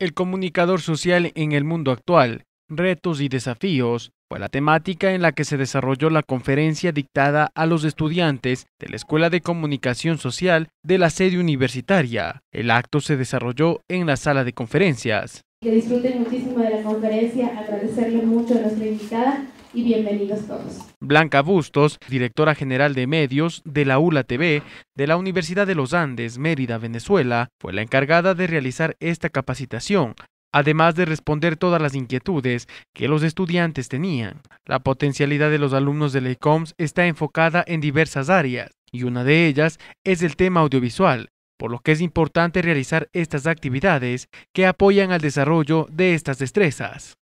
El comunicador social en el mundo actual, retos y desafíos, fue la temática en la que se desarrolló la conferencia dictada a los estudiantes de la Escuela de Comunicación Social de la sede universitaria. El acto se desarrolló en la sala de conferencias. Que disfruten muchísimo de la conferencia, agradecerle mucho a nuestra invitada y bienvenidos todos. Blanca Bustos, directora general de medios de la ULA TV de la Universidad de los Andes, Mérida, Venezuela, fue la encargada de realizar esta capacitación, además de responder todas las inquietudes que los estudiantes tenían. La potencialidad de los alumnos de la e está enfocada en diversas áreas, y una de ellas es el tema audiovisual, por lo que es importante realizar estas actividades que apoyan al desarrollo de estas destrezas.